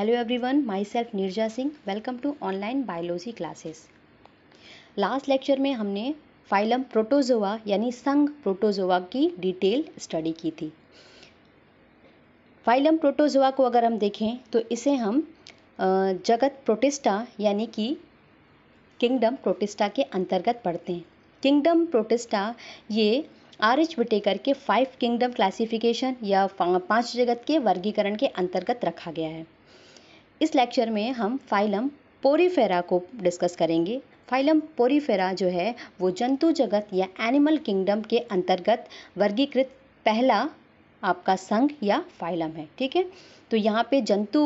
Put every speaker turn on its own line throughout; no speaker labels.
Hello one my self Nirja Singh welcome to online biology classes last lecture में हमने phylum protozoa यानी संघ protozoa की डिटेल स्टडी की थी फाइलम प्रोटोजोआ को अगर हम देखें तो इसे हम जगत प्रोटिस्टा यानी कि किंगडम प्रोटिस्टा के अंतर्गत पढ़ते हैं किंगडम प्रोटिस्टा ये आर एच विटेकर के फाइव किंगडम क्लासिफिकेशन या पांच जगत के वर्गीकरण के अंतर्गत रखा गया है इस लेक्चर में हम फाइलम पोरीफेरा को डिस्कस करेंगे फाइलम पोरीफेरा जो है वो जंतु जगत या एनिमल किंगडम के अंतर्गत वर्गीकृत पहला आपका संघ या फाइलम है ठीक है तो यहाँ पे जंतु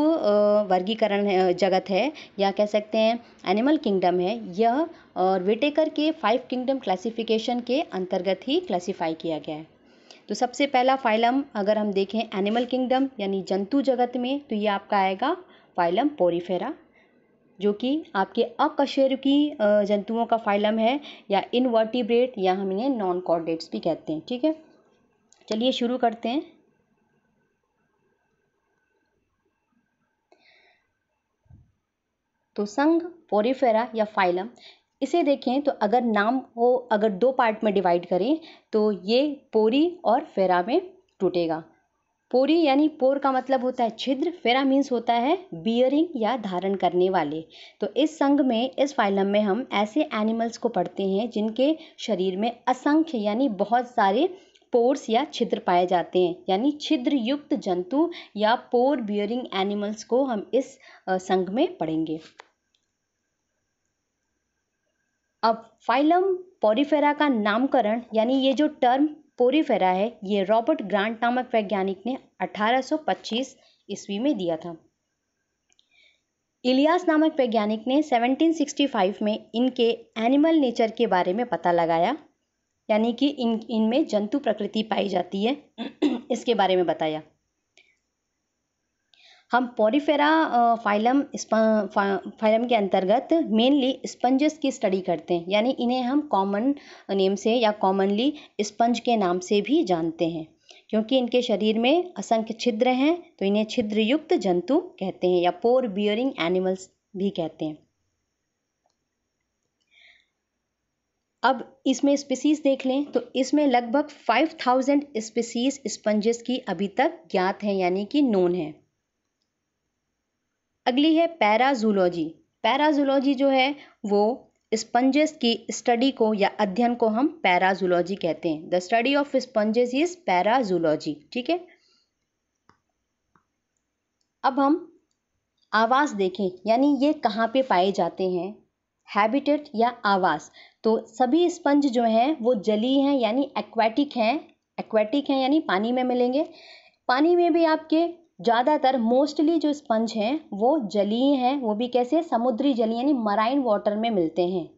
वर्गीकरण जगत है या कह सकते हैं एनिमल किंगडम है यह और वेटेकर के फाइव किंगडम क्लासिफिकेशन के अंतर्गत ही क्लासिफाई किया गया है तो सबसे पहला फाइलम अगर हम देखें एनिमल किंगडम यानी जंतु जगत में तो ये आपका आएगा फाइलम पोरीफेरा जो कि आपके अकशेरुकी की जंतुओं का फाइलम है या इनवर्टिब्रेट या हम इन्हें नॉन कॉर्डेट्स भी कहते हैं ठीक है चलिए शुरू करते हैं तो संघ पोरीफेरा या फाइलम इसे देखें तो अगर नाम को अगर दो पार्ट में डिवाइड करें तो ये पोरी और फेरा में टूटेगा पोरी यानी पोर का मतलब होता है छिद्र फेरा मीन्स होता है बियरिंग या धारण करने वाले तो इस संघ में इस फाइलम में हम ऐसे एनिमल्स को पढ़ते हैं जिनके शरीर में असंख्य यानी बहुत सारे पोर्स या छिद्र पाए जाते हैं यानी छिद्र युक्त जंतु या पोर बियरिंग एनिमल्स को हम इस संघ में पढ़ेंगे अब फाइलम पोरीफेरा का नामकरण यानी ये जो टर्म पोरीफेरा है ये रॉबर्ट ग्रांट नामक वैज्ञानिक ने 1825 ईस्वी में दिया था इलियास नामक वैज्ञानिक ने 1765 में इनके एनिमल नेचर के बारे में पता लगाया यानी कि इन इनमें जंतु प्रकृति पाई जाती है इसके बारे में बताया हम पॉरीफेरा फाइलम फाइलम के अंतर्गत मेनली स्पंजेस की स्टडी करते हैं यानी इन्हें हम कॉमन नेम से या कॉमनली स्पंज के नाम से भी जानते हैं क्योंकि इनके शरीर में असंख्य छिद्र हैं तो इन्हें छिद्र युक्त जंतु कहते हैं या पोर बियरिंग एनिमल्स भी कहते हैं अब इसमें स्पीसीज देख लें तो इसमें लगभग 5000 स्पीसीज स्पंजेस की अभी तक ज्ञात हैं यानी कि नोन है अगली है पैराजूलॉजी पैराजूलॉजी जो है वो स्पंजेस की स्टडी को या अध्ययन को हम पैराजूलॉजी कहते हैं the study of sponges is parazoology ठीक है अब हम आवास देखें यानी ये कहाँ पे पाए जाते हैं हैबिटेट या आवास तो सभी स्पंज जो हैं वो जली हैं यानी एक्वाटिक हैं एक्वाटिक हैं यानी पानी में मिलेंगे पानी में भी आपके ज़्यादातर मोस्टली जो स्पंज हैं वो जलीय हैं वो भी कैसे समुद्री जलीय यानी मराइन वाटर में मिलते हैं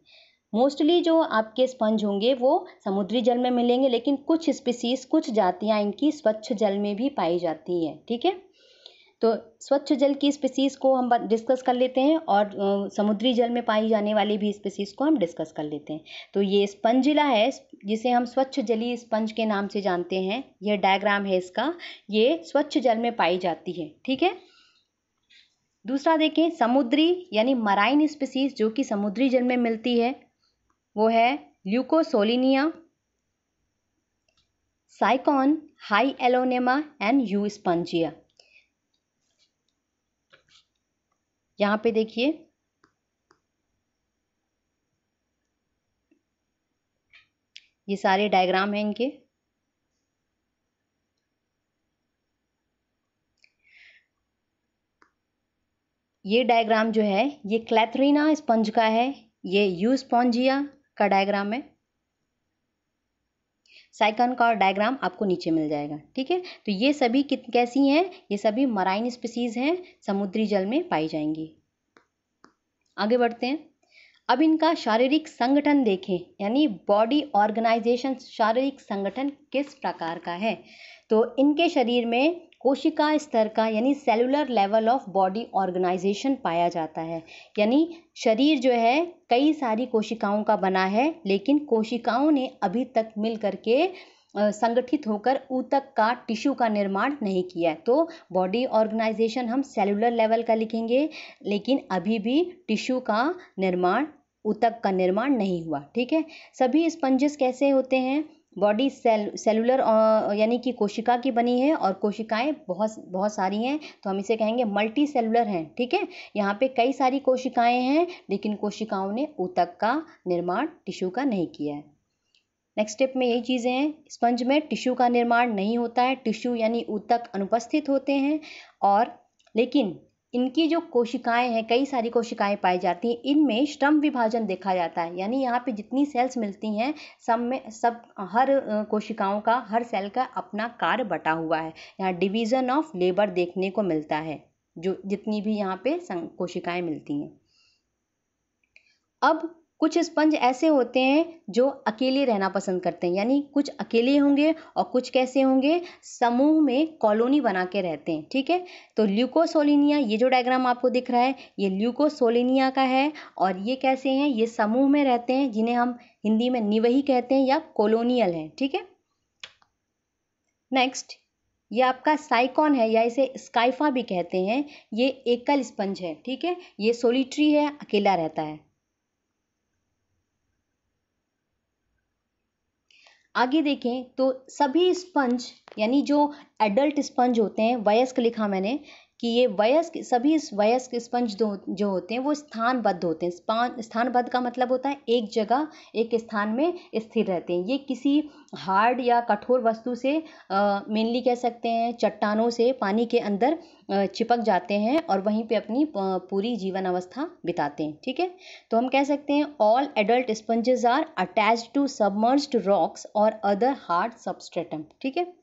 मोस्टली जो आपके स्पंज होंगे वो समुद्री जल में मिलेंगे लेकिन कुछ स्पीसीज कुछ जातियाँ इनकी स्वच्छ जल में भी पाई जाती हैं ठीक है तो स्वच्छ जल की स्पीसीज़ को हम डिस्कस कर लेते हैं और समुद्री जल में पाई जाने वाली भी स्पीसीज़ को हम डिस्कस कर लेते हैं तो ये स्पंजिला है जिसे हम स्वच्छ जली स्पंज के नाम से जानते हैं यह डायग्राम है इसका ये स्वच्छ जल में पाई जाती है ठीक है दूसरा देखें समुद्री यानी मराइन स्पीसीज जो कि समुद्री जल में मिलती है वो है Leucosolenia Sycon Hyalonema and Euspongia यहाँ पे देखिए ये सारे डायग्राम हैं इनके ये डायग्राम जो है ये क्लैथरीना स्पंज का है ये यू स्पॉन्जिया का डायग्राम है साइकन का डायग्राम आपको नीचे मिल जाएगा ठीक है तो ये सभी कित कैसी हैं ये सभी मराइन स्पीसीज़ हैं समुद्री जल में पाई जाएंगी आगे बढ़ते हैं अब इनका शारीरिक संगठन देखें यानी बॉडी ऑर्गेनाइजेशन शारीरिक संगठन किस प्रकार का है तो इनके शरीर में कोशिका स्तर का यानी cellular level of body organization पाया जाता है यानी शरीर जो है कई सारी कोशिकाओं का बना है लेकिन कोशिकाओं ने अभी तक मिल करके संगठित होकर ऊतक का टिश्यू का निर्माण नहीं किया है तो बॉडी ऑर्गेनाइजेशन हम सेलुलर लेवल का लिखेंगे लेकिन अभी भी टिश्यू का निर्माण ऊतक का निर्माण नहीं हुआ ठीक है सभी स्पंजेस कैसे होते हैं बॉडी सेल सेलुलर यानी कि कोशिका की बनी है और कोशिकाएं बहुत बहुत सारी हैं तो हम इसे कहेंगे मल्टी सेलुलर हैं ठीक है यहाँ पे कई सारी कोशिकाएं हैं लेकिन कोशिकाओं ने ऊतक का निर्माण टिश्यू का नहीं किया है नेक्स्ट स्टेप में यही चीज़ें हैं स्पंज में टिश्यू का निर्माण नहीं होता है टिश्यू यानी ऊतक अनुपस्थित होते हैं और लेकिन इनकी जो कोशिकाएं हैं कई सारी कोशिकाएं पाई जाती हैं इनमें श्रम विभाजन देखा जाता है यानी यहाँ पे जितनी सेल्स मिलती हैं सब में सब हर कोशिकाओं का हर सेल का अपना कार्य बटा हुआ है यहाँ डिवीज़न ऑफ लेबर देखने को मिलता है जो जितनी भी यहाँ पे कोशिकाएं मिलती हैं अब कुछ स्पंज ऐसे होते हैं जो अकेले रहना पसंद करते हैं यानी कुछ अकेले होंगे और कुछ कैसे होंगे समूह में कॉलोनी बना के रहते हैं ठीक है तो ल्यूकोसोलिनिया ये जो डायग्राम आपको दिख रहा है ये ल्यूकोसोलिनिया का है और ये कैसे हैं ये समूह में रहते हैं जिन्हें हम हिंदी में निवही कहते हैं या कॉलोनियल हैं ठीक है नेक्स्ट ये आपका साइकॉन है या इसे स्काइफा भी कहते हैं ये एकल स्पंज है ठीक है ये सोलिट्री है अकेला रहता है आगे देखें तो सभी स्पंज यानी जो एडल्ट स्पंज होते हैं वयस्क लिखा मैंने कि ये वयस्क सभी वयस्क स्पंज जो होते हैं वो स्थानबद्ध होते हैं स्थानबद्ध का मतलब होता है एक जगह एक स्थान में स्थिर रहते हैं ये किसी हार्ड या कठोर वस्तु से मेनली कह सकते हैं चट्टानों से पानी के अंदर चिपक जाते हैं और वहीं पे अपनी पूरी जीवन अवस्था बिताते हैं ठीक है तो हम कह सकते हैं all adult sponges are attach to submerge rocks और अदर हार्ड सबस्ट्रेटम ठीक है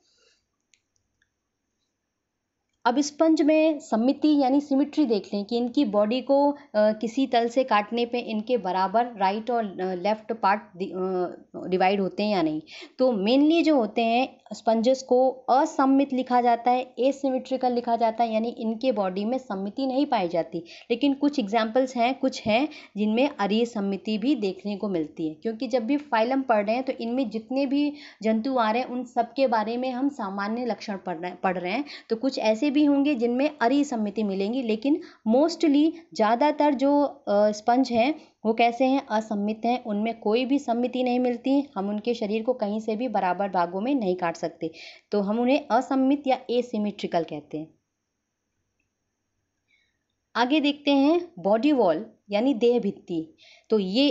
अब स्पंज में सममिति यानी सिमिट्री देख लें कि इनकी बॉडी को किसी तल से काटने पे इनके बराबर राइट और लेफ्ट पार्ट डिवाइड होते हैं या नहीं तो मेनली जो होते हैं स्पंजेस को असममित लिखा जाता है ए सिमिट्रिकल लिखा जाता है यानी इनके बॉडी में सम्मिति नहीं पाई जाती लेकिन कुछ एग्जाम्पल्स हैं कुछ हैं जिनमें अरे सम्मिति भी देखने को मिलती है क्योंकि जब भी फाइलम पढ़ रहे हैं तो इनमें जितने भी जंतु आ रहे हैं उन सब के बारे में हम सामान्य लक्षण पढ़ रहे हैं पढ़ रहे हैं तो कुछ ऐसे भी होंगे जिनमें अरी सम्मिति मिलेंगी लेकिन मोस्टली ज़्यादातर जो स्पंज हैं वो कैसे हैं असम्मित हैं उनमें कोई भी सम्मिति नहीं मिलती हम उनके शरीर को कहीं से भी बराबर भागों में नहीं काट सकते तो हम उन्हें असम्मित या एसिमेट्रिकल कहते हैं आगे देखते हैं बॉडी वॉल यानी देह भित्ति तो ये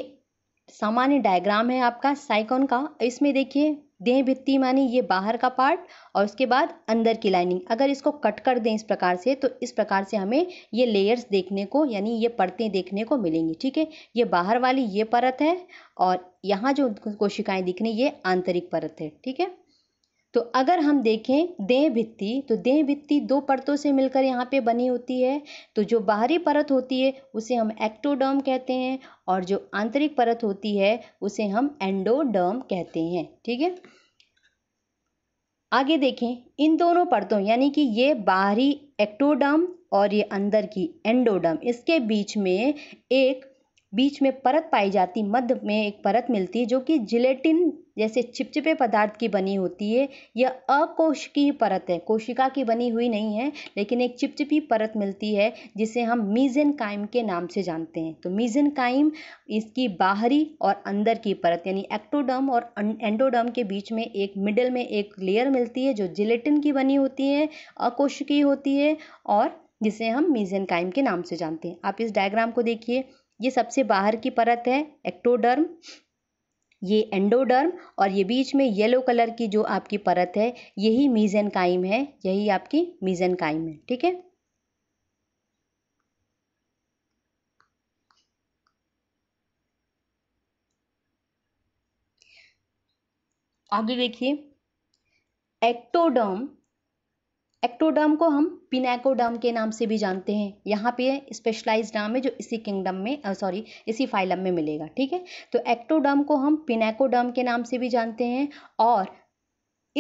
सामान्य डायग्राम है आपका साइकॉन का इसमें देखिए देह भित्ती मानी ये बाहर का पार्ट और उसके बाद अंदर की लाइनिंग अगर इसको कट कर दें इस प्रकार से तो इस प्रकार से हमें ये लेयर्स देखने को यानी ये परतें देखने को मिलेंगी ठीक है ये बाहर वाली ये परत है और यहाँ जो कोशिकाएं दिख रही ये आंतरिक परत है ठीक है तो अगर हम देखें देह भित्ति तो देह भित्ति दो परतों से मिलकर यहाँ पे बनी होती है तो जो बाहरी परत होती है उसे हम एक्टोडर्म कहते हैं और जो आंतरिक परत होती है उसे हम एंडोडर्म कहते हैं ठीक है आगे देखें इन दोनों परतों यानी कि ये बाहरी एक्टोडर्म और ये अंदर की एंडोडर्म इसके बीच में एक बीच में परत पाई जाती मध्य में एक परत मिलती जो कि जिलेटिन जैसे छिपचिपे पदार्थ की बनी होती है यह अकोशिकीय परत है कोशिका की बनी हुई नहीं है लेकिन एक चिपचिपी परत मिलती है जिसे हम मीजन काइम के नाम से जानते हैं तो मीजन काइम इसकी बाहरी और अंदर की परत यानी एक्टोडर्म और अं-, एंडोडर्म के बीच में एक मिडल में एक लेयर मिलती है जो जिलेटिन की बनी होती है अकोशिकीय होती है और जिसे हम मीजेनकाइम के नाम से जानते हैं आप इस डायग्राम को देखिए ये सबसे बाहर की परत है एक्टोडर्म ये एंडोडर्म और ये बीच में येलो कलर की जो आपकी परत है यही मीजन काइम है यही आपकी मीजन काइम है ठीक है आगे देखिए एक्टोडर्म एक्टोडर्म को हम पिनैकोडर्म के नाम से भी जानते हैं यहाँ पे स्पेशलाइज डर्म है जो इसी किंगडम में सॉरी इसी फाइलम में मिलेगा ठीक है तो एक्टोडर्म को हम पिनैकोडर्म के नाम से भी जानते हैं और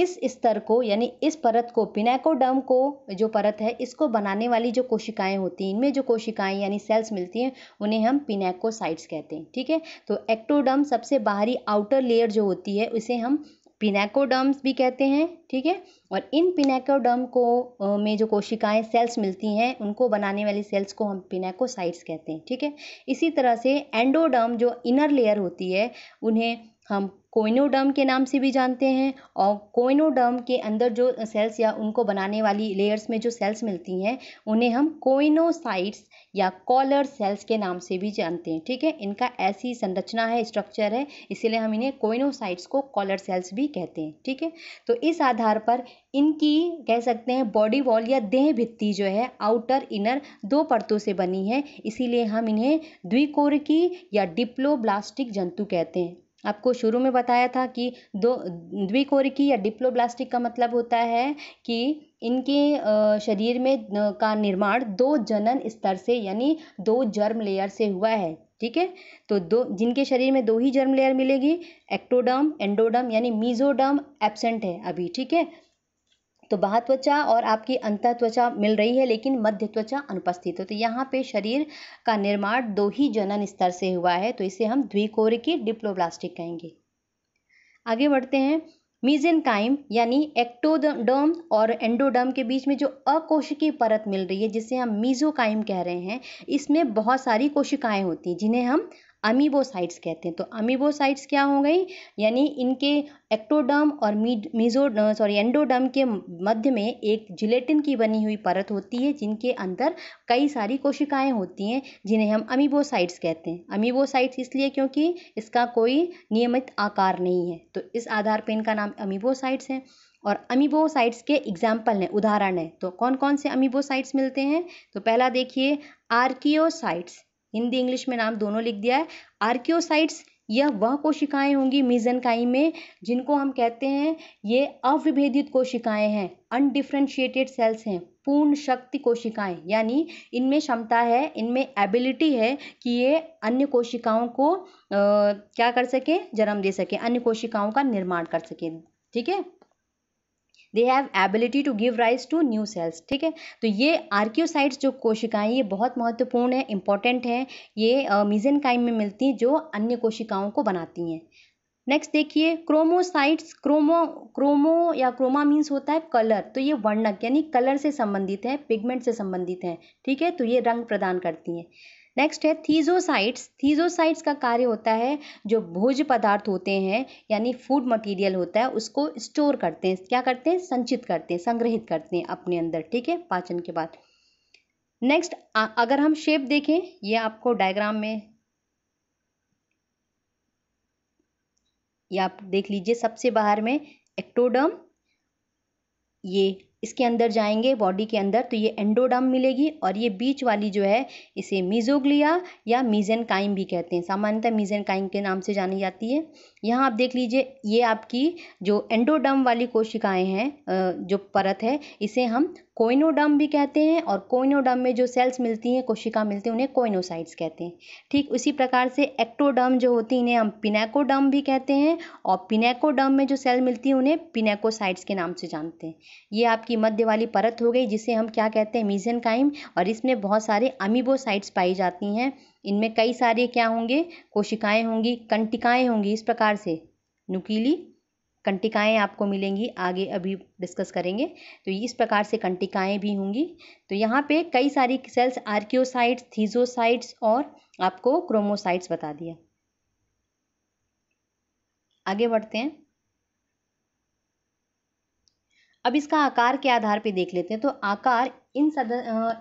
इस स्तर को यानी इस परत को पिनैकोडर्म को जो परत है इसको बनाने वाली जो कोशिकाएं होती हैं इनमें जो कोशिकाएं यानी सेल्स मिलती हैं उन्हें हम पिनैकोसाइट्स कहते हैं ठीक है तो एक्टोडर्म सबसे बाहरी आउटर लेयर जो होती है उसे हम पिनेकोडर्म्स भी कहते हैं ठीक है और इन पिनेकोडर्म को में जो कोशिकाएं सेल्स मिलती हैं उनको बनाने वाली सेल्स को हम पिनेकोसाइट्स कहते हैं ठीक है इसी तरह से एंडोडर्म जो इनर लेयर होती है उन्हें हम कोइनोडर्म के नाम से भी जानते हैं और कोइनोडर्म के अंदर जो सेल्स या उनको बनाने वाली लेयर्स में जो सेल्स मिलती हैं उन्हें हम कोइनोसाइट्स या कॉलर सेल्स के नाम से भी जानते हैं ठीक है इनका ऐसी संरचना है स्ट्रक्चर है इसीलिए हम इन्हें कोइनोसाइट्स को कॉलर सेल्स भी कहते हैं ठीक है तो इस आधार पर इनकी कह सकते हैं बॉडी वॉल या देह भित्ति जो है आउटर इनर दो परतों से बनी है इसीलिए हम इन्हें द्विकोर की या डिप्लोब्लास्टिक जंतु कहते हैं आपको शुरू में बताया था कि दो द्विकोरिकी या डिप्लोब्लास्टिक का मतलब होता है कि इनके शरीर में का निर्माण दो जनन स्तर से यानी दो जर्म लेयर से हुआ है ठीक है तो दो जिनके शरीर में दो ही जर्म लेयर मिलेगी एक्टोडर्म एंडोडर्म यानी मीजोडर्म एब्सेंट है अभी ठीक है तो बाह त्वचा और आपकी अंतर त्वचा मिल रही है लेकिन मध्य त्वचा अनुपस्थित हो तो यहाँ पे शरीर का निर्माण दो ही जनन स्तर से हुआ है तो इसे हम द्विकोर की डिप्लोब्लास्टिक कहेंगे आगे बढ़ते हैं मीजेनकाइम यानी एक्टोडर्म और एंडोडर्म के बीच में जो अकोशिकीय परत मिल रही है जिसे हम मीजोकाइम कह रहे हैं इसमें बहुत सारी कोशिकाएं होती हैं जिन्हें हम अमीबोसाइट्स कहते हैं तो अमीबोसाइट्स क्या हो गई यानी इनके एक्टोडर्म और मीजो सॉरी एंडोडर्म के मध्य में एक जिलेटिन की बनी हुई परत होती है जिनके अंदर कई सारी कोशिकाएं होती हैं जिन्हें हम अमीबोसाइट्स कहते हैं अमीबोसाइट्स इसलिए क्योंकि इसका कोई नियमित आकार नहीं है तो इस आधार पर इनका नाम अमीबोसाइट्स है और अमीबोसाइट्स के एग्जाम्पल हैं उदाहरण हैं तो कौन कौन से अमीबोसाइट्स मिलते हैं तो पहला देखिए आर्कियोसाइट्स हिंदी इंग्लिश में नाम दोनों लिख दिया है आर्क्योसाइट्स यह वह कोशिकाएं होंगी मिजनकाई में जिनको हम कहते हैं ये अविभेदित कोशिकाएं हैं अनडिफ्रेंशिएटेड सेल्स हैं पूर्ण शक्ति कोशिकाएं यानी इनमें क्षमता है इनमें एबिलिटी है कि ये अन्य कोशिकाओं को आ, क्या कर सकें जन्म दे सके अन्य कोशिकाओं का निर्माण कर सकें ठीक है they have ability to give rise to new cells ठीक है तो ये आर्क्योसाइट्स जो कोशिकाएं ये बहुत महत्वपूर्ण है इंपॉर्टेंट है ये मिजन काइम में मिलती हैं जो अन्य कोशिकाओं को बनाती हैं नेक्स्ट देखिए क्रोमोसाइट्स क्रोमो क्रोमो या क्रोमा मीन्स होता है कलर तो ये वर्णक यानी कलर से संबंधित है पिगमेंट से संबंधित है ठीक है तो ये रंग प्रदान करती हैं नेक्स्ट है थीजोसाइट्स थीजोसाइट्स का कार्य होता है जो भोज पदार्थ होते हैं यानी फूड मटेरियल होता है उसको स्टोर करते हैं क्या करते हैं संचित करते हैं संग्रहित करते हैं अपने अंदर ठीक है पाचन के बाद नेक्स्ट अगर हम शेप देखें ये आपको डायग्राम में ये आप देख लीजिए सबसे बाहर में एक्टोडम ये इसके अंदर जाएंगे बॉडी के अंदर तो ये एंडोडम मिलेगी और ये बीच वाली जो है इसे मीजोग्लिया या मीजेन भी कहते हैं सामान्यतः मीजेन के नाम से जानी जाती है यहाँ आप देख लीजिए ये आपकी जो एंडोडम वाली कोशिकाएं हैं जो परत है इसे हम कोइनोडम भी कहते हैं और कोइनोडम में जो सेल्स मिलती हैं कोशिका मिलती हैं उन्हें कोइनोसाइट्स कहते हैं ठीक उसी प्रकार से एक्टोडम जो होती हैं इन्हें हम पिनेकोडम भी कहते हैं और पिनेकोडम में जो सेल मिलती हैं उन्हें पिनेकोसाइट्स के नाम से जानते हैं ये आपकी मध्य वाली परत हो गई जिसे हम क्या कहते हैं मीजन और इसमें बहुत सारे अमीबोसाइट्स पाई जाती हैं इनमें कई सारे क्या होंगे कोशिकाएं होंगी कंटिकाएं होंगी इस प्रकार से नुकीली कंटिकाएं आपको मिलेंगी आगे अभी डिस्कस करेंगे तो इस प्रकार से कंटिकाएं भी होंगी तो यहाँ पे कई सारी सेल्स आर्क्योसाइट्स थीजोसाइट्स और आपको क्रोमोसाइट्स बता दिया आगे बढ़ते हैं अब इसका आकार के आधार पे देख लेते हैं तो आकार इन सद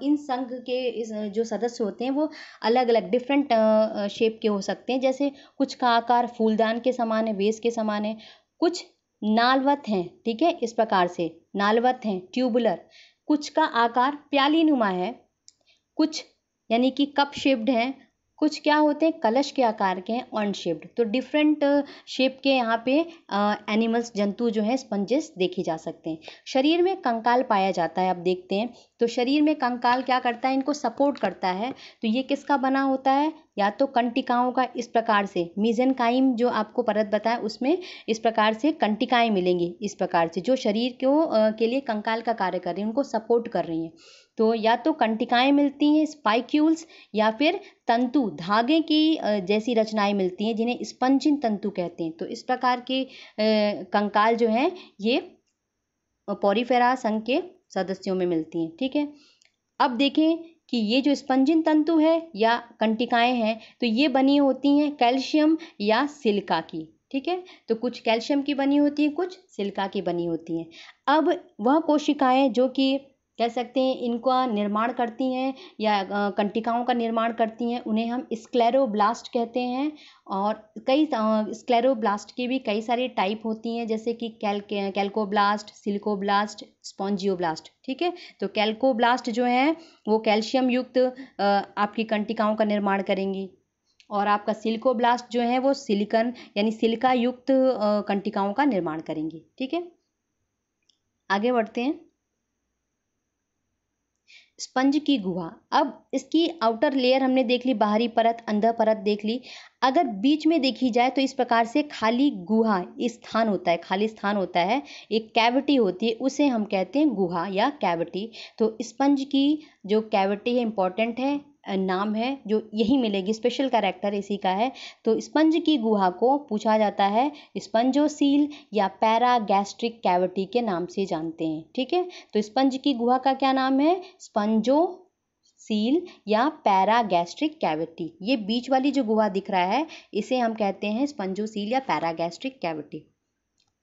इन संघ के इस जो सदस्य होते हैं वो अलग अलग डिफरेंट शेप के हो सकते हैं जैसे कुछ का आकार फूलदान के समान है वेस के समान है कुछ नालवत हैं ठीक है इस प्रकार से नालवत हैं ट्यूबुलर कुछ का आकार प्याली नुमा है कुछ यानी कि कप शेप्ड हैं कुछ क्या होते हैं कलश के आकार के हैं ऑन शेप्ड तो डिफरेंट शेप uh, के यहाँ पे एनिमल्स uh, जंतु जो है स्पंजेस देखे जा सकते हैं शरीर में कंकाल पाया जाता है आप देखते हैं तो शरीर में कंकाल क्या करता है इनको सपोर्ट करता है तो ये किसका बना होता है या तो कंटिकाओं का इस प्रकार से मीजन काइम जो आपको परत बताया उसमें इस प्रकार से कंटिकाएं मिलेंगी इस प्रकार से जो शरीर को के लिए कंकाल का कार्य कर रही हैं उनको सपोर्ट कर रही हैं तो या तो कंटिकाएं मिलती हैं स्पाइक्यूल्स या फिर तंतु धागे की जैसी रचनाएं मिलती हैं जिन्हें स्पंजिन तंतु कहते हैं तो इस प्रकार के कंकाल जो हैं ये पोरीफेरा संघ के सदस्यों में मिलती हैं ठीक है अब देखें कि ये जो स्पंजिन तंतु है या कंटिकाएँ हैं तो ये बनी होती हैं कैल्शियम या सिलिका की ठीक है तो कुछ कैल्शियम की बनी होती हैं कुछ सिलिका की बनी होती हैं अब वह कोशिकाएं जो कि कह सकते हैं इनका निर्माण करती हैं या कंटिकाओं का निर्माण करती हैं उन्हें हम स्क्लेरोब्लास्ट कहते हैं और कई स्क्लेरोब्लास्ट की भी कई सारी टाइप होती हैं जैसे कि कैल कैल्कोब्लास्ट सिल्कोब्लास्ट स्पॉन्जियोब्लास्ट ठीक है तो कैल्कोब्लास्ट जो है वो कैल्शियम युक्त आपकी कंटिकाओं का निर्माण करेंगी और आपका सिल्कोब्लास्ट जो है वो सिलिकन यानी सिल्का युक्त कंटिकाओं का निर्माण करेंगी ठीक है आगे बढ़ते हैं स्पंज की गुहा अब इसकी आउटर लेयर हमने देख ली बाहरी परत अंदर परत देख ली अगर बीच में देखी जाए तो इस प्रकार से खाली गुहा स्थान होता है खाली स्थान होता है एक कैविटी होती है उसे हम कहते हैं गुहा या कैविटी तो स्पंज की जो कैविटी है इंपॉर्टेंट है नाम है जो यही मिलेगी स्पेशल कैरेक्टर इसी का है तो स्पंज की गुहा को पूछा जाता है स्पंजोसील या पैरा गैस्ट्रिक कैविटी के नाम से जानते हैं ठीक है तो स्पंज की गुहा का क्या नाम है स्पंजो सील या पैरागैस्ट्रिक कैविटी ये बीच वाली जो गुहा दिख रहा है इसे हम कहते हैं स्पंजोसील या पैरागैस्ट्रिक कैविटी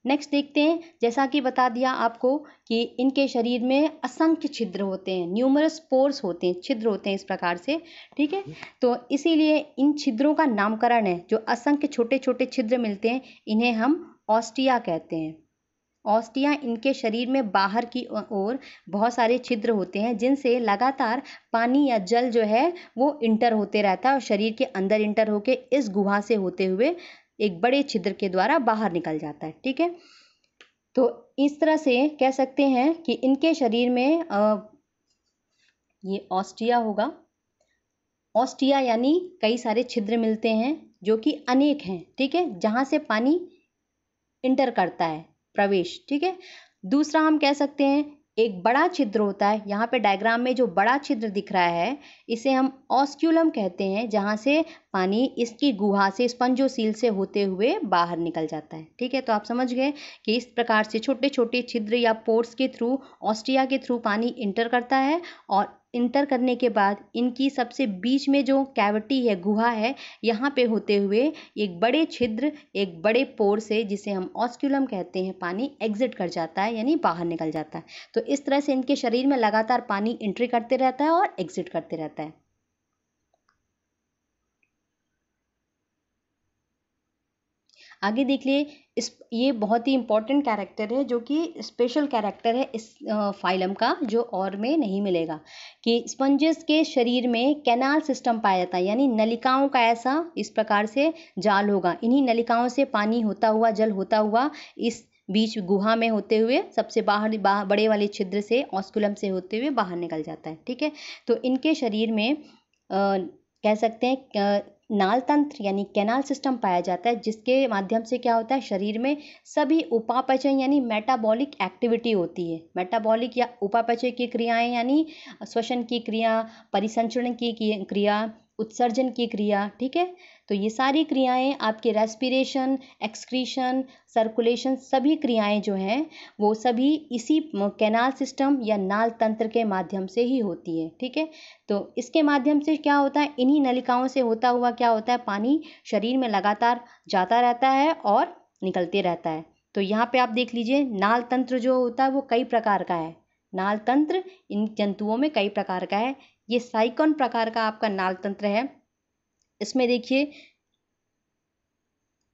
नेक्स्ट देखते हैं जैसा कि बता दिया आपको कि इनके शरीर में असंख्य छिद्र होते हैं न्यूमरस पोर्स होते हैं छिद्र होते हैं इस प्रकार से ठीक है तो इसीलिए इन छिद्रों का नामकरण है जो असंख्य छोटे छोटे छिद्र मिलते हैं इन्हें हम ऑस्टिया कहते हैं ऑस्टिया इनके शरीर में बाहर की ओर बहुत सारे छिद्र होते हैं जिनसे लगातार पानी या जल जो है वो इंटर होते रहता है और शरीर के अंदर इंटर होके इस गुहा से होते हुए एक बड़े छिद्र के द्वारा बाहर निकल जाता है ठीक है तो इस तरह से कह सकते हैं कि इनके शरीर में आ, ये ऑस्ट्रिया होगा ऑस्ट्रिया यानी कई सारे छिद्र मिलते हैं जो कि अनेक हैं ठीक है थीके? जहाँ से पानी इंटर करता है प्रवेश ठीक है दूसरा हम कह सकते हैं एक बड़ा छिद्र होता है यहाँ पे डायग्राम में जो बड़ा छिद्र दिख रहा है इसे हम ऑस्क्यूलम कहते हैं जहाँ से पानी इसकी गुहा से स्पंजोसील से होते हुए बाहर निकल जाता है ठीक है तो आप समझ गए कि इस प्रकार से छोटे छोटे छिद्र या पोर्ट्स के थ्रू ऑस्ट्रिया के थ्रू पानी इंटर करता है और इंटर करने के बाद इनकी सबसे बीच में जो कैविटी है गुहा है यहाँ पे होते हुए एक बड़े छिद्र एक बड़े पोर से जिसे हम ऑस्क्यूलम कहते हैं पानी एग्जिट कर जाता है यानी बाहर निकल जाता है तो इस तरह से इनके शरीर में लगातार पानी इंट्री करते रहता है और एग्जिट करते रहता है आगे देख लिए इस ये बहुत ही इंपॉर्टेंट कैरेक्टर है जो कि स्पेशल कैरेक्टर है इस फाइलम का जो और में नहीं मिलेगा कि स्पंजेस के शरीर में कैनाल सिस्टम पाया जाता है यानी नलिकाओं का ऐसा इस प्रकार से जाल होगा इन्हीं नलिकाओं से पानी होता हुआ जल होता हुआ इस बीच गुहा में होते हुए सबसे बाहर बा, बड़े वाले छिद्र से ऑस्कुलम से होते हुए बाहर निकल जाता है ठीक है तो इनके शरीर में आ, कह सकते हैं नाल तंत्र यानी कैनाल सिस्टम पाया जाता है जिसके माध्यम से क्या होता है शरीर में सभी उपापचय यानी मेटाबॉलिक एक्टिविटी होती है मेटाबॉलिक या उपापचय की क्रियाएं यानी श्वसन की क्रिया परिसंचरण की क्रिया उत्सर्जन की क्रिया ठीक है तो ये सारी क्रियाएं आपके रेस्पिरेशन एक्सक्रीशन सर्कुलेशन सभी क्रियाएं जो हैं वो सभी इसी कैनाल सिस्टम या नाल तंत्र के माध्यम से ही होती है ठीक है तो इसके माध्यम से क्या होता है इन्हीं नलिकाओं से होता हुआ क्या होता है पानी शरीर में लगातार जाता रहता है और निकलते रहता है तो यहाँ पर आप देख लीजिए नाल तंत्र जो होता है वो कई प्रकार का है नाल तंत्र इन जंतुओं में कई प्रकार का है ये साइकॉन प्रकार का आपका नाल तंत्र है इसमें देखिए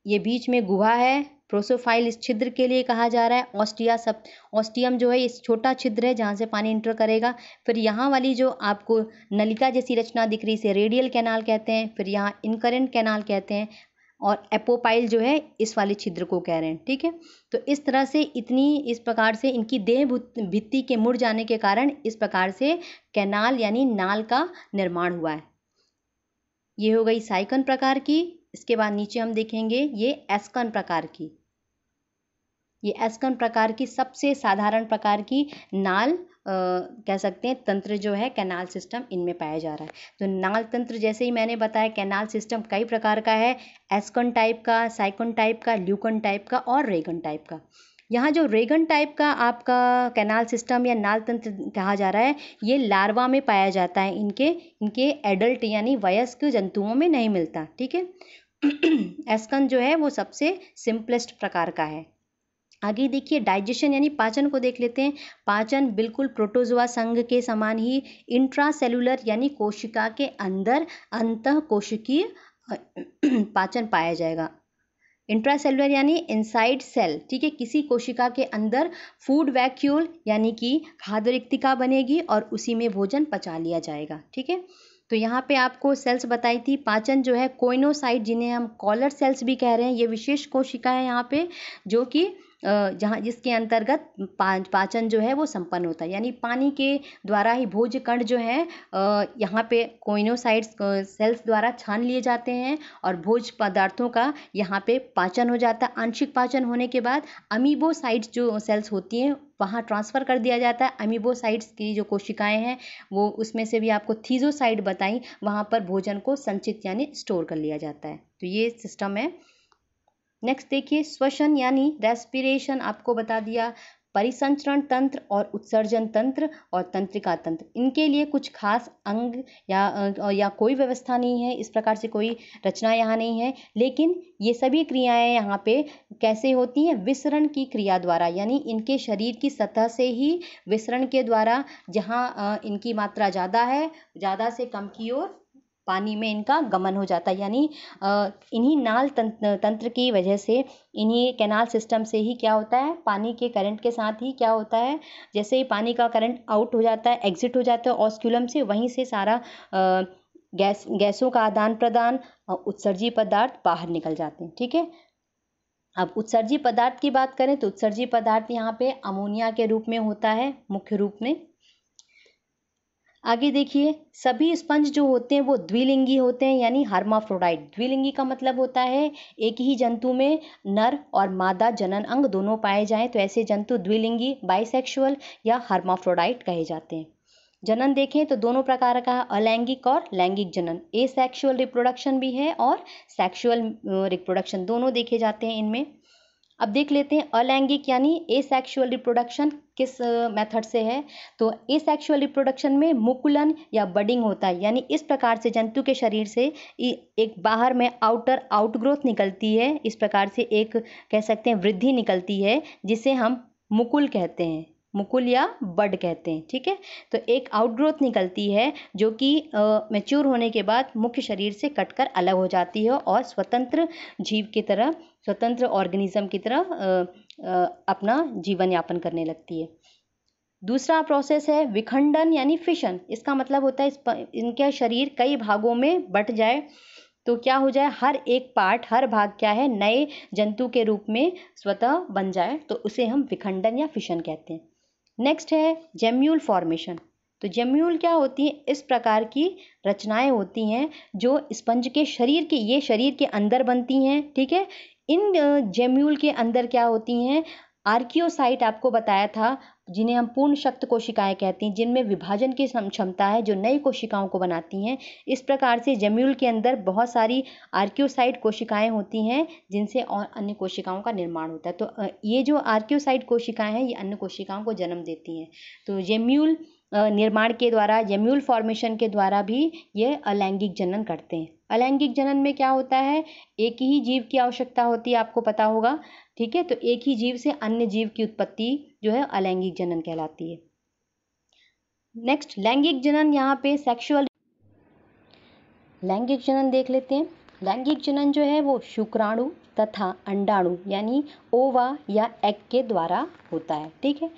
ये बीच में गुहा है प्रोसोफाइल इस छिद्र के लिए कहा जा रहा है ऑस्टिया सब ऑस्टियम जो है इस छोटा छिद्र है जहाँ से पानी इंटर करेगा फिर यहाँ वाली जो आपको नलिका जैसी रचना दिख रही इसे रेडियल कैनाल कहते हैं फिर यहाँ इनकरेंट कैनाल कहते हैं और एपोपाइल जो है इस वाले छिद्र को कह रहे हैं ठीक है तो इस तरह से इतनी इस प्रकार से इनकी देह भित्ति के मुड़ जाने के कारण इस प्रकार से कैनाल यानी नाल का निर्माण हुआ है ये हो गई साइकन प्रकार की इसके बाद नीचे हम देखेंगे ये एस्कन प्रकार की ये एस्कन प्रकार की सबसे साधारण प्रकार की नाल कह सकते हैं तंत्र जो है कैनाल सिस्टम इनमें पाया जा रहा है तो नाल तंत्र जैसे ही मैंने बताया कैनाल सिस्टम कई प्रकार का है एस्कन टाइप का साइकन टाइप का ल्यूकन टाइप का और रेगन टाइप का यहाँ जो रेगन टाइप का आपका कैनाल सिस्टम या नाल तंत्र कहा जा रहा है ये लार्वा में पाया जाता है इनके इनके एडल्ट यानी वयस्क जंतुओं में नहीं मिलता ठीक है एस्कन जो है वो सबसे सिंपलेस्ट प्रकार का है आगे देखिए डाइजेशन यानी पाचन को देख लेते हैं पाचन बिल्कुल प्रोटोजोआ संघ के समान ही इंट्रासेलुलर यानी कोशिका के अंदर अंत कोशिकीय पाचन पाया जाएगा इंट्रासेलुलर यानी इनसाइड सेल ठीक है किसी कोशिका के अंदर फूड वैक्यूल यानी कि खाद्य रिक्तिका बनेगी और उसी में भोजन पचा लिया जाएगा ठीक है तो यहाँ पे आपको सेल्स बताई थी पाचन जो है कोइनोसाइट जिन्हें हम कॉलर सेल्स भी कह रहे हैं ये विशेष कोशिका है यहाँ पे जो कि जहाँ जिसके अंतर्गत पाचन जो है वो संपन्न होता है यानी पानी के द्वारा ही भोज्य कण जो है यहाँ पे कोइनोसाइड्स सेल्स द्वारा छान लिए जाते हैं और भोज पदार्थों का यहाँ पे पाचन हो जाता है आंशिक पाचन होने के बाद अमीबोसाइड्स जो सेल्स होती हैं वहाँ ट्रांसफ़र कर दिया जाता है अमीबोसाइड्स की जो कोशिकाएँ हैं वो उसमें से भी आपको थीजोसाइड बताई वहाँ पर भोजन को संचित यानी स्टोर कर लिया जाता है तो ये सिस्टम है नेक्स्ट देखिए श्वसन यानी रेस्पिरेशन आपको बता दिया परिसंचरण तंत्र और उत्सर्जन तंत्र और तंत्रिका तंत्र इनके लिए कुछ खास अंग या या कोई व्यवस्था नहीं है इस प्रकार से कोई रचना यहाँ नहीं है लेकिन ये सभी क्रियाएं यहाँ पे कैसे होती हैं विसरण की क्रिया द्वारा यानी इनके शरीर की सतह से ही विसरण के द्वारा जहाँ इनकी मात्रा ज़्यादा है ज़्यादा से कम की ओर पानी में इनका गमन हो जाता है यानी इन्हीं नाल तंत्र तंत्र की वजह से इन्हीं कैनाल सिस्टम से ही क्या होता है पानी के करंट के साथ ही क्या होता है जैसे ही पानी का करंट आउट हो जाता है एग्जिट हो जाता है ऑस्क्यूलम से वहीं से सारा गैस गैसों का आदान प्रदान और उत्सर्जी पदार्थ बाहर निकल जाते हैं ठीक है अब उत्सर्जी पदार्थ की बात करें तो उत्सर्जी पदार्थ यहाँ पे अमोनिया के रूप में होता है मुख्य रूप में आगे देखिए सभी स्पंज जो होते हैं वो द्विलिंगी होते हैं यानी हार्माफ्रोडाइट द्विलिंगी का मतलब होता है एक ही जंतु में नर और मादा जनन अंग दोनों पाए जाएं तो ऐसे जंतु द्विलिंगी बाइसेक्सुअल या हार्माफ्रोडाइट कहे जाते हैं जनन देखें तो दोनों प्रकार का अलैंगिक और लैंगिक जनन ए सेक्शुअल रिप्रोडक्शन भी है और सेक्शुअल रिप्रोडक्शन दोनों देखे जाते हैं इनमें अब देख लेते हैं अलैंगिक यानी ए सेक्शुअल रिप्रोडक्शन किस मेथड से है तो ए सेक्शुअल रिप्रोडक्शन में मुकुलन या बडिंग होता है यानी इस प्रकार से जंतु के शरीर से एक बाहर में आउटर आउटग्रोथ निकलती है इस प्रकार से एक कह सकते हैं वृद्धि निकलती है जिसे हम मुकुल कहते हैं मुकुल या बड कहते हैं ठीक है तो एक आउटग्रोथ निकलती है जो कि मेच्योर होने के बाद मुख्य शरीर से कटकर अलग हो जाती है और स्वतंत्र जीव की तरह स्वतंत्र ऑर्गेनिज्म की तरह आ, आ, अपना जीवन यापन करने लगती है दूसरा प्रोसेस है विखंडन यानी फिशन इसका मतलब होता है इस प, इनके शरीर कई भागों में बट जाए तो क्या हो जाए हर एक पार्ट हर भाग क्या है नए जंतु के रूप में स्वतः बन जाए तो उसे हम विखंडन या फिशन कहते हैं नेक्स्ट है जेम्यूल फॉर्मेशन तो जेम्यूल क्या होती है इस प्रकार की रचनाएं होती हैं जो स्पंज के शरीर के ये शरीर के अंदर बनती हैं ठीक है इन जेम्यूल के अंदर क्या होती हैं आर्कियोसाइट आपको बताया था जिन्हें हम पूर्ण शक्त कोशिकाएं कहते हैं जिनमें विभाजन की क्षमता है जो नई कोशिकाओं को बनाती हैं इस प्रकार से जम्यूल के अंदर बहुत सारी आर्क्योसाइट कोशिकाएं होती हैं जिनसे और अन्य कोशिकाओं का निर्माण होता है तो ये जो आर्क्योसाइट कोशिकाएं हैं ये अन्य कोशिकाओं को जन्म देती हैं तो जेम्यूल निर्माण के द्वारा जेम्यूल फॉर्मेशन के द्वारा भी ये अलैंगिक जनन करते हैं अलैंगिक जनन में क्या होता है एक ही जीव की आवश्यकता होती है आपको पता होगा ठीक है तो एक ही जीव से अन्य जीव की उत्पत्ति जो है अलैंगिक जनन कहलाती है नेक्स्ट लैंगिक जनन यहाँ पे सेक्शुअल लैंगिक जनन देख लेते हैं लैंगिक जनन जो है वो शुक्राणु तथा अंडाणु यानी ओवा या एग के द्वारा होता है ठीक है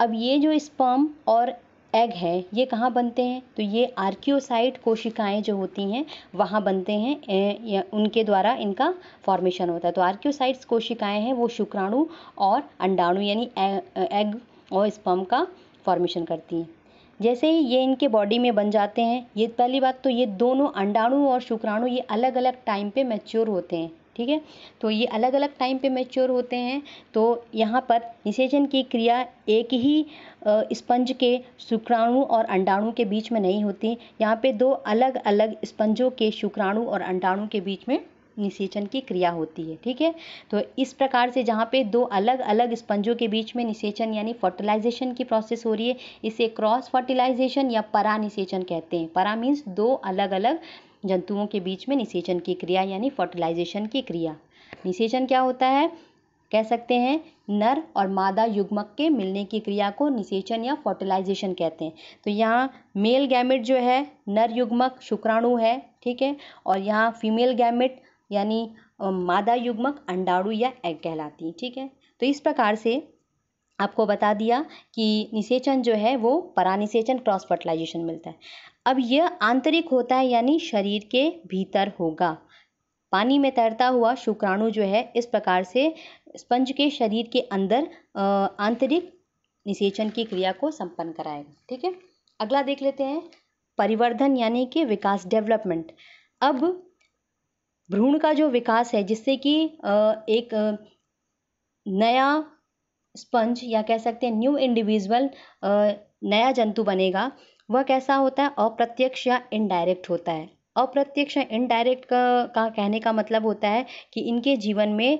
अब ये जो स्पर्म और एग है ये कहाँ बनते हैं तो ये आर्क्योसाइट कोशिकाएं जो होती हैं वहाँ बनते हैं ए, उनके द्वारा इनका फॉर्मेशन होता है तो आर्क्योसाइट्स कोशिकाएं हैं वो शुक्राणु और अंडाणु यानी एग और स्पम का फॉर्मेशन करती हैं जैसे ही ये इनके बॉडी में बन जाते हैं ये पहली बात तो ये दोनों अंडाणु और शुक्राणु ये अलग अलग टाइम पे मैच्योर होते हैं ठीक है तो ये अलग अलग टाइम पे मैच्योर होते हैं तो यहाँ पर निषेचन की क्रिया एक ही स्पंज के शुक्राणु और अंडाणु के बीच में नहीं होती यहाँ पे दो अलग अलग स्पंजों के शुक्राणु और अंडाणु के बीच में निषेचन की क्रिया होती है ठीक है तो इस प्रकार से जहाँ पे दो अलग अलग स्पंजों के बीच में निषेचन यानी फर्टिलाइजेशन की प्रोसेस हो रही है इसे क्रॉस फर्टिलाइजेशन या परा निषेचन कहते हैं परा मीन्स दो अलग अलग जंतुओं के बीच में निषेचन की क्रिया यानी फर्टिलाइजेशन की क्रिया निषेचन क्या होता है कह सकते हैं नर और मादा युग्मक के मिलने की क्रिया को निषेचन या फर्टिलाइजेशन कहते हैं तो यहाँ मेल गैमिट जो है नर युग्मक शुक्राणु है ठीक है और यहाँ फीमेल गैमिट यानी मादा युग्मक अंडाणु या एग कहलाती है ठीक है तो इस प्रकार से आपको बता दिया कि निषेचन जो है वो परानिषेचन क्रॉस फर्टिलाइजेशन मिलता है अब यह आंतरिक होता है यानी शरीर के भीतर होगा पानी में तैरता हुआ शुक्राणु जो है इस प्रकार से स्पंज के शरीर के अंदर आंतरिक निषेचन की क्रिया को संपन्न कराएगा ठीक है अगला देख लेते हैं परिवर्धन यानी कि विकास डेवलपमेंट अब भ्रूण का जो विकास है जिससे कि एक नया स्पंज या कह सकते हैं न्यू इंडिविजुअल नया जंतु बनेगा वह कैसा होता है अप्रत्यक्ष या इनडायरेक्ट होता है अप्रत्यक्ष या इनडायरेक्ट का, का कहने का मतलब होता है कि इनके जीवन में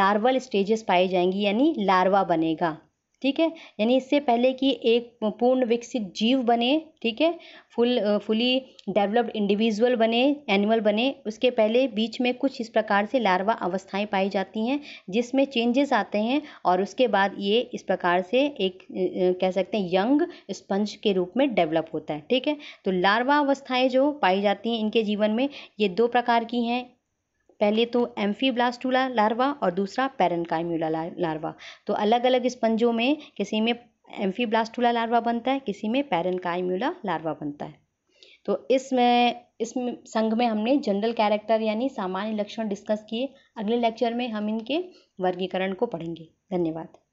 लार्वल स्टेजेस पाई जाएंगी यानी लार्वा बनेगा ठीक है यानी इससे पहले कि एक पूर्ण विकसित जीव बने ठीक है फुल फुली डेवलप्ड इंडिविजुअल बने एनिमल बने उसके पहले बीच में कुछ इस प्रकार से लार्वा अवस्थाएं पाई जाती हैं जिसमें चेंजेस आते हैं और उसके बाद ये इस प्रकार से एक कह सकते हैं यंग स्पंज के रूप में डेवलप होता है ठीक है तो लार्वा अवस्थाएँ जो पाई जाती हैं इनके जीवन में ये दो प्रकार की हैं पहले तो ब्लास्टूला लार्वा और दूसरा पैरनकाइम्यूला लार्वा तो अलग अलग स्पंजों में किसी में ब्लास्टूला लार्वा बनता है किसी में पैरनकाइम्यूला लार्वा बनता है तो इसमें इस संघ में हमने जनरल कैरेक्टर यानी सामान्य लक्षण डिस्कस किए अगले लेक्चर में हम इनके वर्गीकरण को पढ़ेंगे धन्यवाद